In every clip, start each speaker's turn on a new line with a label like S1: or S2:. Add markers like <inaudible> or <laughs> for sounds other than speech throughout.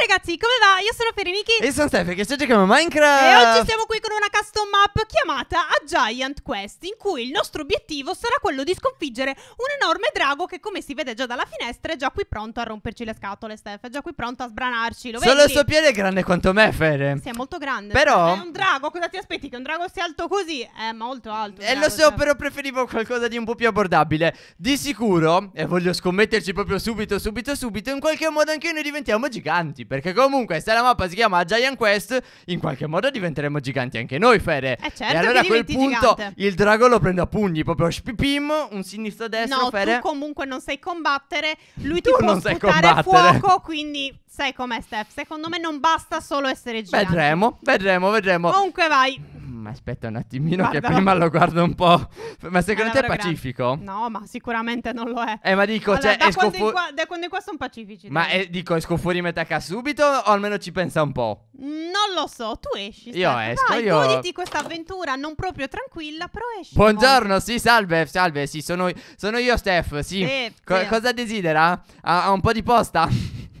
S1: ragazzi, come va? Io sono Ferenichi E io sono Steffi,
S2: che stiamo giocando Minecraft E oggi siamo
S1: qui con una custom map chiamata A Giant Quest In cui il nostro obiettivo sarà quello di sconfiggere un enorme drago Che come si vede già dalla finestra è già qui pronto a romperci le scatole, Stef È già qui pronto a sbranarci, lo Solo vedi? il suo piede
S2: è grande quanto me, Fere Sì,
S1: è molto grande Però È un drago, cosa ti aspetti? Che un drago sia alto così? È eh, molto alto E eh, lo so, cioè. però
S2: preferivo qualcosa di un po' più abbordabile Di sicuro, e voglio scommetterci proprio subito, subito, subito In qualche modo anche noi diventiamo giganti perché comunque se la mappa si chiama Giant Quest, in qualche modo diventeremo giganti anche noi, Fede. Eh certo e allora a quel punto gigante. il drago lo prende a pugni, proprio spipim, un sinistro destro, no, Fede. tu
S1: comunque non sai combattere, lui tu ti può sputare fuoco, quindi sai com'è Steph, secondo me non basta solo essere gigante. Vedremo,
S2: vedremo, vedremo. Comunque vai. Ma mm, aspetta un attimino, Guarda. che prima lo guardo un po'. Ma secondo allora, eh, te è pacifico?
S1: No, ma sicuramente non lo è. Eh, ma dico, allora, cioè. Da, quando fu... qua, da quando in qua sono pacifici. Ma è,
S2: dico, esco fuori metà subito o almeno ci pensa un po'?
S1: Mm, non lo so, tu esci. Io Stefano. esco. Dai, io... goditi questa avventura non proprio tranquilla, però esci. Buongiorno,
S2: sì, salve, salve, sì, sono, sono io, Steph. Sì. sì, Co- sì. Cosa desidera? Ha, ha un po' di posta?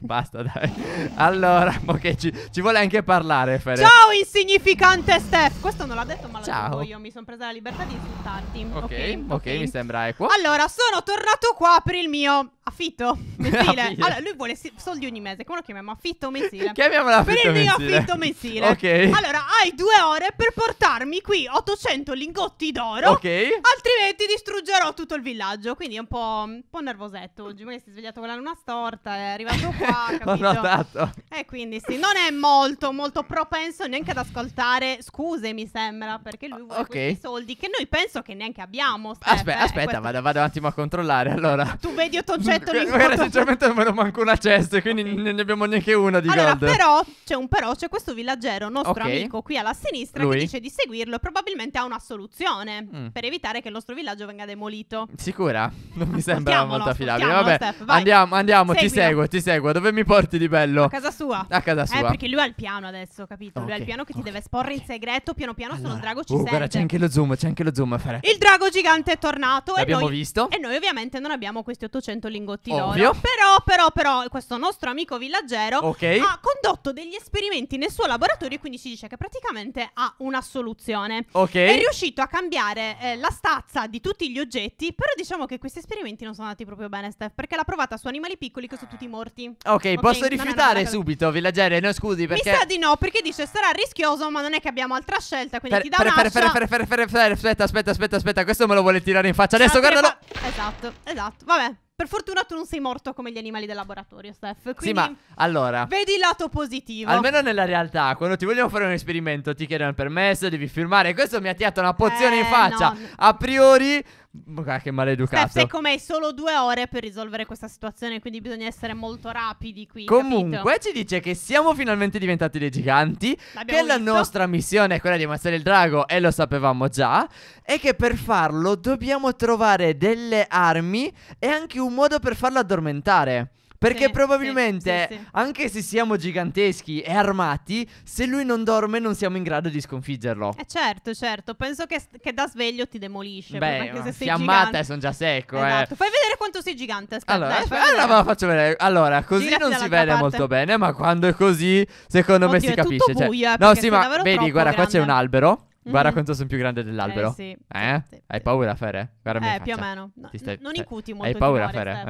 S2: <laughs> Basta, dai. Allora, ok, ci, ci vuole anche parlare, Fere. Ciao,
S1: insignificante Steph. Questo non l'ha detto, ma l'ho detto io. Mi sono presa la libertà di insultarti. Ok, ok,
S2: mi sembra equo.
S1: Allora, sono tornato qua per il mio affitto <laughs> mensile. allora, lui vuole soldi ogni mese. Come lo chiamiamo? Affitto mensile. <laughs> Chiamiamola affitto Per il mio mensile. affitto mensile. <laughs> ok. Allora, hai due ore per portarmi qui 800 lingotti d'oro. Ok. Altrimenti distruggerò tutto il villaggio. Quindi è un po', un po nervosetto oggi. Magari si è svegliato con la luna storta. È arrivato qua.
S2: capito? Ho notato.
S1: E eh, quindi sì, non è molto, molto propenso neanche ad ascoltare scuse, mi sembra. Perché lui vuole okay. soldi che noi penso che neanche abbiamo. Steph, aspetta, eh, aspetta,
S2: vado, vado, un attimo a controllare. Allora.
S1: Tu vedi 800 metto lì. Guarda,
S2: sinceramente non me ne manco una cesta, quindi okay. ne abbiamo neanche una di allora, gold. però
S1: c'è un però, c'è questo villaggero nostro okay. amico qui alla sinistra Lui. che dice di seguirlo e probabilmente ha una soluzione mm. per evitare che il nostro villaggio venga demolito.
S2: Sicura? Non mi sembra molto affidabile. Vabbè, Steph, andiamo, andiamo, Seguilo. ti seguo, ti seguo. Dove mi porti di bello? A casa
S1: sua. A casa sua. Eh, perché lui ha il piano adesso, capito? Okay. Lui ha il piano che ti deve esporre in segreto, piano piano allora. sono drago ci uh, oh, serve. guarda, c'è anche
S2: lo zoom, c'è anche lo zoom a fare.
S1: Il drago gigante è tornato L'abbiamo e noi, visto. E noi ovviamente non abbiamo questi 800 lingotti Gottirolo. Ovvio. Però, però, però, questo nostro amico villaggero okay. ha condotto degli esperimenti nel suo laboratorio e quindi ci dice che praticamente ha una soluzione.
S2: Ok. È riuscito
S1: a cambiare eh, la stazza di tutti gli oggetti, però diciamo che questi esperimenti non sono andati proprio bene, Steph, perché l'ha provata su animali piccoli che sono tutti morti. Ok, okay posso okay, rifiutare
S2: subito, villaggero? No, scusi, perché... Mi sa di
S1: no, perché dice sarà rischioso, ma non è che abbiamo altra scelta, quindi per, ti dà per, un'ascia...
S2: Per, per, per, per, per, aspetta, aspetta, aspetta, aspetta, questo me lo vuole tirare in faccia. Adesso, guardalo!
S1: Esatto, esatto, vabbè. Per fortuna tu non sei morto come gli animali del laboratorio, Steph. Quindi sì, ma
S2: allora. Vedi
S1: il lato positivo. Almeno
S2: nella realtà, quando ti vogliamo fare un esperimento, ti chiedono il permesso, devi firmare. Questo mi ha tirato una pozione eh, in faccia. No. A priori. <laughs> Ah, che maleducato. Steph, cioè,
S1: secondo me hai solo due ore per risolvere questa situazione, quindi bisogna essere molto rapidi qui. Comunque capito?
S2: ci dice che siamo finalmente diventati dei giganti, L'abbiamo che visto. la nostra missione è quella di ammazzare il drago e lo sapevamo già, e che per farlo dobbiamo trovare delle armi e anche un modo per farlo addormentare. Perché sì, probabilmente, sì, sì, anche se siamo giganteschi e armati, se lui non dorme non siamo in grado di sconfiggerlo. Eh
S1: certo, certo. Penso che, che da sveglio ti demolisce. Beh, se sei fiammata e
S2: sono già secco. Eh. Esatto. Eh.
S1: Fai vedere quanto sei gigante. Aspetta, allora, dai, allora
S2: vedere. faccio vedere. Allora, così Girati non si vede parte. molto bene, ma quando è così, secondo Oddio, me si capisce. Cioè buio, cioè, no, sì, ma vedi, guarda, grande. qua c'è un albero. Guarda mm. quanto sono più grande dell'albero. Eh, sì. eh? Sì, Hai paura, Fere? Guarda eh, più o meno. No, stai... non cioè, incuti molto. Hai paura, Fere?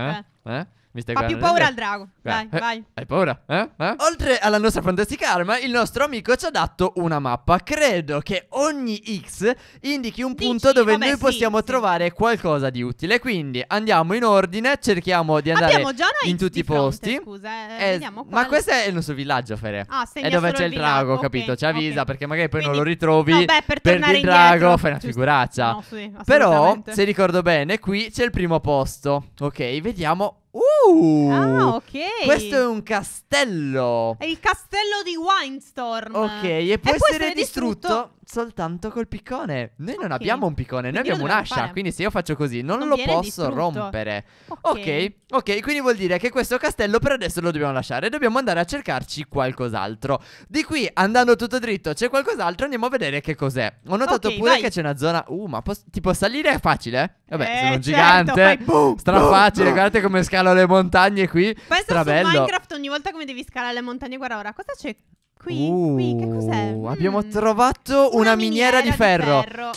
S2: eh? eh? eh? Mi stai Ha più paura al drago. Eh, Dai, eh, vai. Hai paura? Eh? Eh? Oltre alla nostra fantastica arma, il nostro amico ci ha dato una mappa. Credo che ogni X indichi un Dici? punto dove Vabbè, noi possiamo sì, trovare sì. qualcosa di utile. Quindi andiamo in ordine, cerchiamo di andare in X tutti i posti. scusa, eh, ma questo è il nostro villaggio, Fere. Ah, è dove c'è il drago, okay, capito? Ci avvisa okay. perché magari poi Quindi, non lo ritrovi. beh, per, per il drago indietro, fai una figuraccia. No, sì, Però, se ricordo bene, qui c'è il primo posto. Ok, vediamo ah, uh, ok. Questo è un castello.
S1: È il castello di Windstorm. Ok, e può, e essere, essere distrutto, distrutto,
S2: soltanto col piccone. Noi okay. non abbiamo un piccone, noi abbiamo un'ascia. Fare. Quindi se io faccio così, non, non lo posso distrutto. rompere. Okay. ok, ok, quindi vuol dire che questo castello per adesso lo dobbiamo lasciare. Dobbiamo andare a cercarci qualcos'altro. Di qui, andando tutto dritto, c'è qualcos'altro. Andiamo a vedere che cos'è. Ho notato okay, pure vai. che c'è una zona. Uh, ma posso... tipo salire è facile? Vabbè, eh, sono un certo, gigante. Fai... Boom, Strafacile, boom, guardate come scalo le montagne qui. Pensa Strabello. su Minecraft
S1: ogni volta come devi scalare le montagne. Guarda ora, cosa c'è
S2: qui? Uh, qui, che cos'è? Abbiamo mm. trovato una, una miniera, miniera, di ferro. Di
S1: ferro.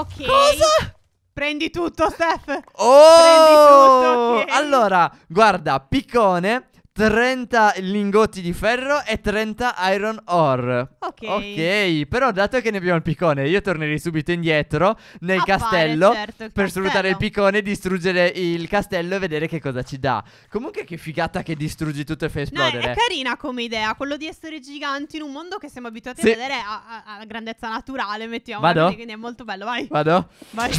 S1: Ok. Cosa? Prendi tutto, Steph. Oh! Prendi tutto. Okay.
S2: Allora, guarda, piccone 30 lingotti di ferro e 30 iron ore. Ok. Ok, però dato che ne abbiamo il piccone, io tornerei subito indietro nel ah, castello fare, certo, per castello. salutare il piccone, distruggere il castello e vedere che cosa ci dà. Comunque che figata che distruggi tutto e fai esplodere. No, è, è carina
S1: come idea, quello di essere giganti in un mondo che siamo abituati sì. a vedere alla grandezza naturale, mettiamo, Vado? quindi è molto bello, vai. Vado? Vai.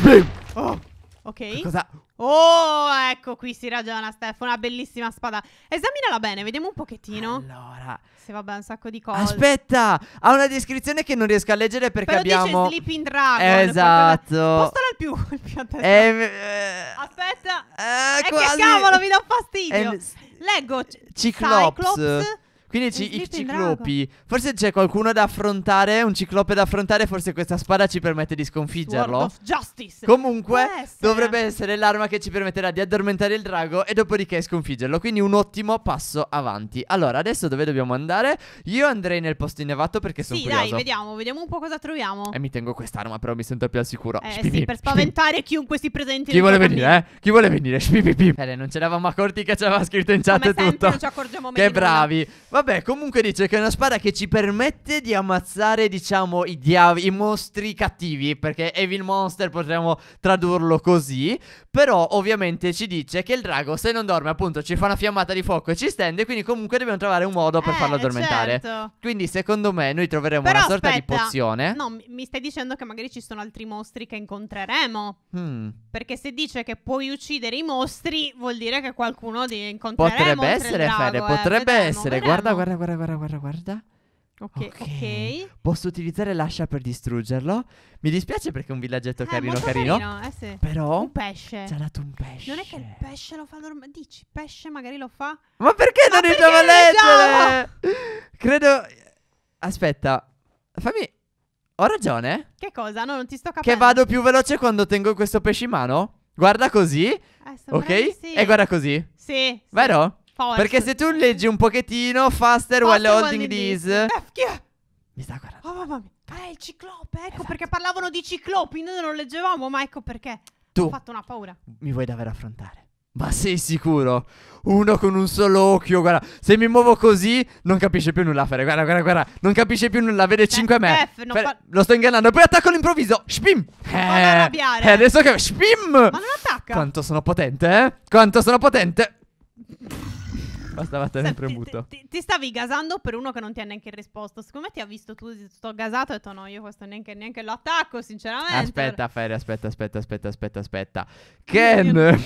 S1: Oh. Ok. Cosa? Oh, ecco qui si ragiona Stefano, una bellissima spada. Esaminala bene, vediamo un pochettino. Allora. Se va bene, un sacco di cose. Aspetta,
S2: ha una descrizione che non riesco a leggere perché Però abbiamo... dice Sleeping Dragon. Esatto. Postala al
S1: più, il <laughs> più eh, eh, Aspetta. Eh, eh quasi... che cavolo, mi dà fastidio. Eh, Leggo. Cyclops. Cyclops
S2: quindi ci, i ciclopi. Forse c'è qualcuno da affrontare, un ciclope da affrontare, forse questa spada ci permette di sconfiggerlo. of Justice. Comunque, essere. dovrebbe essere l'arma che ci permetterà di addormentare il drago e dopodiché sconfiggerlo. Quindi un ottimo passo avanti. Allora, adesso dove dobbiamo andare? Io andrei nel posto innevato perché sono sì, curioso. Sì, dai,
S1: vediamo, vediamo un po' cosa troviamo. E eh,
S2: mi tengo quest'arma, però mi sento più al sicuro. Eh, sì, per spaventare
S1: chiunque si presenti. Chi vuole venire,
S2: eh? Chi vuole venire? Shpipipip. non ce l'avamo accorti che ci aveva scritto in chat Come tutto. Sempre, non ci accorgiamo Che bravi. Vabbè. Vabbè, comunque dice che è una spada che ci permette di ammazzare, diciamo, i diavi, i mostri cattivi, perché Evil Monster potremmo tradurlo così. Però ovviamente ci dice che il drago se non dorme appunto ci fa una fiammata di fuoco e ci stende Quindi comunque dobbiamo trovare un modo per eh, farlo addormentare certo. Quindi secondo me noi troveremo Però una sorta aspetta. di pozione No
S1: mi stai dicendo che magari ci sono altri mostri che incontreremo hmm. Perché se dice che puoi uccidere i mostri vuol dire che qualcuno li incontreremo Potrebbe essere Fede, eh. potrebbe
S2: vedremo, essere vedremo. Guarda guarda guarda guarda guarda
S1: Okay, ok, ok.
S2: Posso utilizzare l'ascia per distruggerlo? Mi dispiace perché è un villaggetto eh, carino, carino. carino eh sì. Però. Un
S1: pesce. Ci ha dato un pesce. Non è che il pesce lo fa normalmente. Dici, pesce magari lo fa.
S2: Ma perché Ma non riusciamo a leggere? Credo. Aspetta, fammi. Ho ragione?
S1: Che cosa? No, non ti sto capendo. Che vado più veloce
S2: quando tengo questo pesce in mano? Guarda così. Eh, ok? Sì. E guarda così. Sì. Vero? Sì. Forse. Perché se tu leggi un pochettino, faster, faster while holding this. Eh, mi sta
S1: guardando. Oh mamma mia. Ah, è il ciclope, ecco esatto. perché parlavano di ciclopi, noi non lo leggevamo, ma ecco perché. Tu. Ho fatto una paura.
S2: Mi vuoi davvero affrontare? Ma sei sicuro? Uno con un solo occhio, guarda. Se mi muovo così, non capisce più nulla. Fare, guarda, guarda, guarda. Non capisce più nulla. Vede 5 me. F, fa... Lo sto ingannando. Poi attacco all'improvviso. Spim. Eh, arrabbiare. Eh, adesso che. Spim. Ma non attacca. Quanto sono potente, eh? Quanto sono potente. <laughs> Bastava stare sempre ti,
S1: Ti, ti, stavi gasando per uno che non ti ha neanche risposto. Siccome ti ha visto tu, sto gasato, e ho detto no, io questo neanche, neanche lo attacco, sinceramente. Aspetta,
S2: Ferri, aspetta, aspetta, aspetta, aspetta, aspetta. <laughs> Ken...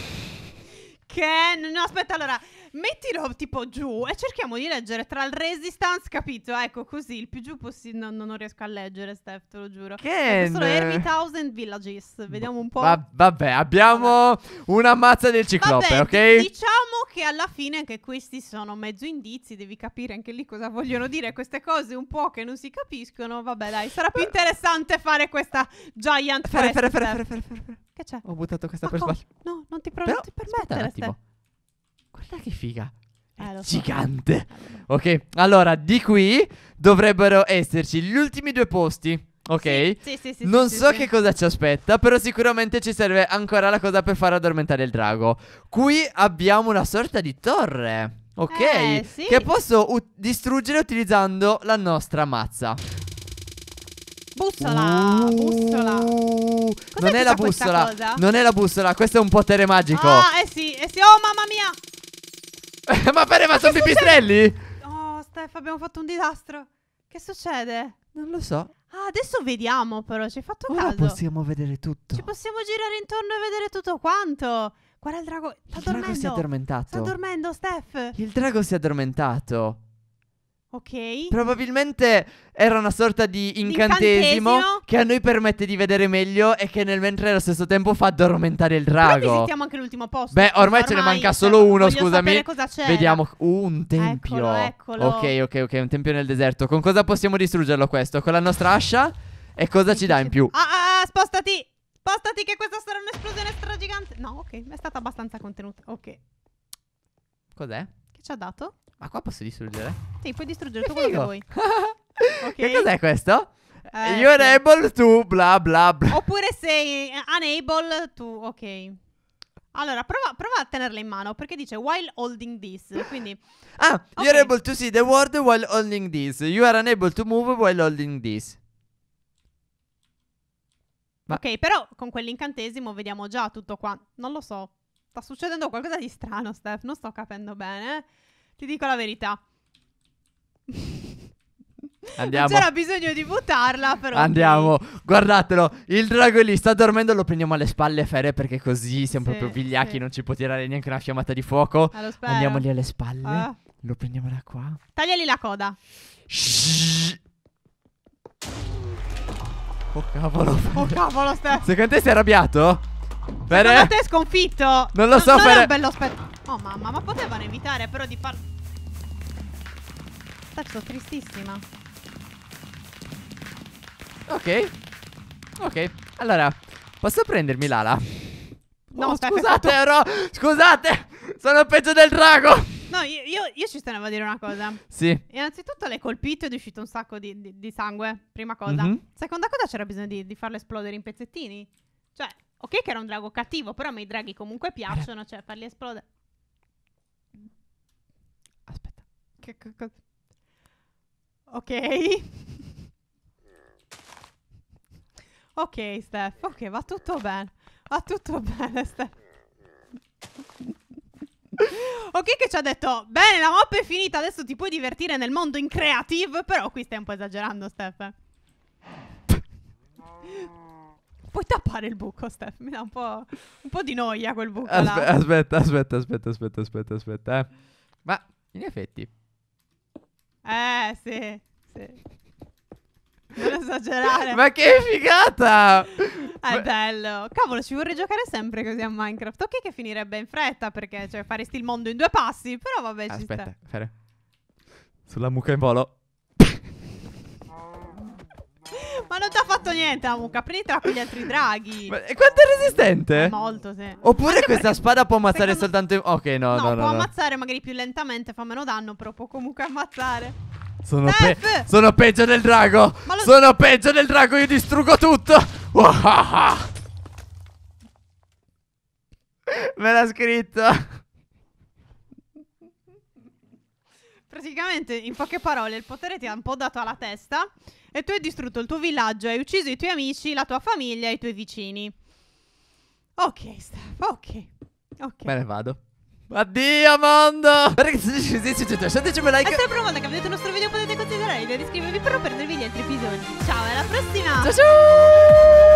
S1: Ken, no, aspetta, allora, mettilo tipo giù e cerchiamo di leggere tra il resistance, capito? Ecco, così, il più giù possibile, no, non riesco a leggere, Steph, te lo giuro. Ken! Sono Herbie Thousand Villages, vediamo un po'. Va-
S2: vabbè, abbiamo una mazza del ciclope, vabbè, ok? Diciamo
S1: che alla fine anche questi sono mezzo indizi, devi capire anche lì cosa vogliono dire queste cose un po' che non si capiscono. Vabbè, dai, sarà più interessante fare questa giant fare, fare, fare, fare, Che c'è?
S2: Ho buttato questa Ma per sbaglio. No, non ti,
S1: pro- Però, non ti permettere. Un attimo.
S2: Guarda che figa. Eh, gigante. So. Ok, allora di qui dovrebbero esserci gli ultimi due posti. Ok? Sì, sì, sì. non sì, so sì, che cosa ci aspetta, però sicuramente ci serve ancora la cosa per far addormentare il drago. Qui abbiamo una sorta di torre. Ok? Eh, che posso distruggere utilizzando la nostra mazza. Bussola, uh, bussola. non è la bussola, non è la bussola, questo è un potere magico. Ah,
S1: eh sì, eh sì, oh mamma mia.
S2: <laughs> ma pare, ma, ma sono pipistrelli?
S1: Oh, Steph, abbiamo fatto un disastro. Che succede? Non lo so. Ah, adesso vediamo però, ci hai fatto Ora possiamo
S2: vedere tutto. Ci
S1: possiamo girare intorno e vedere tutto quanto. Guarda il drago, sta il dormendo. Il drago si è addormentato. Sta dormendo, Steph. Il
S2: drago si è addormentato.
S1: Ok.
S2: Probabilmente era una sorta di incantesimo, Incantesimo. che a noi permette di vedere meglio e che nel mentre allo stesso tempo fa addormentare il Però drago. visitiamo
S1: anche l'ultimo posto. Beh, scusa, ormai ce ne manca cioè, solo uno, scusami. sapere cosa c'è. Vediamo
S2: uh, un tempio. Eccolo, eccolo. Ok, ok, ok, un tempio nel deserto. Con cosa possiamo distruggerlo questo? Con la nostra ascia? E cosa ci dà in più? Ah,
S1: ah, ah, spostati! Spostati che questa sarà un'esplosione stragigante. No, ok, è stata abbastanza contenuta. Ok. Cos'è? Che ci ha dato?
S2: Ma qua posso distruggere?
S1: Sì, puoi distruggere tutto quello che vuoi. <laughs> okay. Che cos'è questo? Eh, Io enable to
S2: bla bla bla.
S1: Oppure sei unable to. ok. Allora, prova, prova, a tenerla in mano perché dice while holding this. Quindi.
S2: Ah, okay. you are able to see the word while holding this. You are unable to move while holding this. Ma...
S1: Ok, però con quell'incantesimo vediamo già tutto qua. Non lo so. Sta succedendo qualcosa di strano, Steph. Non sto capendo bene. Eh. Ti dico la verità. Andiamo. Non c'era bisogno di buttarla, però.
S2: Andiamo, guardatelo. Il drago lì, sta dormendo. Lo prendiamo alle spalle, Fere, perché così siamo sì, proprio vigliacchi. Sì. Non ci può tirare neanche una fiammata di fuoco. Andiamo lì alle spalle. Ah. Lo prendiamo da qua.
S1: Tagliali la coda. Shhh.
S2: Oh cavolo. Oh cavolo, Steph. Secondo te sei arrabbiato? Fere? Secondo te
S1: è sconfitto. Non lo so, non Fere. È un bello aspetto. Oh mamma, ma potevano evitare però di far... Sto tristissima.
S2: Ok. Ok, allora, posso prendermi l'ala? No, oh, stai, scusate, stai, ero... Scusate, sono peggio del drago.
S1: No, io, io, io, ci tenevo a dire una cosa. Sì. Innanzitutto l'hai colpito ed è uscito un sacco di, di, di sangue, prima cosa. Mm -hmm. Seconda cosa, c'era bisogno di, di, farlo esplodere in pezzettini. Cioè, ok che era un drago cattivo, però a me i draghi comunque piacciono, cioè farli esplodere. Che, che, Ok. <laughs> ok, Steph. Ok, va tutto bene. Va tutto bene, Steph. ok che ci ha detto Bene la mappa è finita Adesso ti puoi divertire nel mondo in creative Però qui stai un po' esagerando Steph Puoi tappare il buco Steph Mi dà un po', un po di noia quel buco Aspe- Aspetta
S2: aspetta aspetta aspetta aspetta aspetta eh. Ma in effetti
S1: eh, sì, sì. Non esagerare. Ma che figata! È Ma... bello. Cavolo, ci vorrei giocare sempre così a Minecraft. Ok che finirebbe in fretta perché cioè faresti il mondo in due passi, però vabbè Aspetta, ci
S2: sta. Aspetta, Sulla mucca in volo.
S1: Ma non ti ha fatto niente la mucca. Prenditela con gli altri draghi. Ma, e quanto è
S2: resistente? Eh,
S1: molto, sì. Oppure Anche questa
S2: spada può ammazzare secondo... soltanto. Ok, no, no, no. No, può no.
S1: ammazzare magari più lentamente, fa meno danno, però può comunque ammazzare.
S2: Sono, pe sono peggio del drago. Lo... Sono peggio del drago. Io distruggo tutto. <laughs> Me l'ha scritto.
S1: Praticamente, in poche parole, il potere ti ha un po' dato alla testa e tu hai distrutto il tuo villaggio, hai ucciso i tuoi amici, la tua famiglia e i tuoi vicini. Ok, Steph, ok. Ok.
S2: Me ne vado. Addio mondo! Ragazzi, un like. E sempre una volta che vedete il
S1: nostro video potete considerare di iscrivervi per non perdervi gli altri episodi. Ciao, alla prossima! Ciao ciao!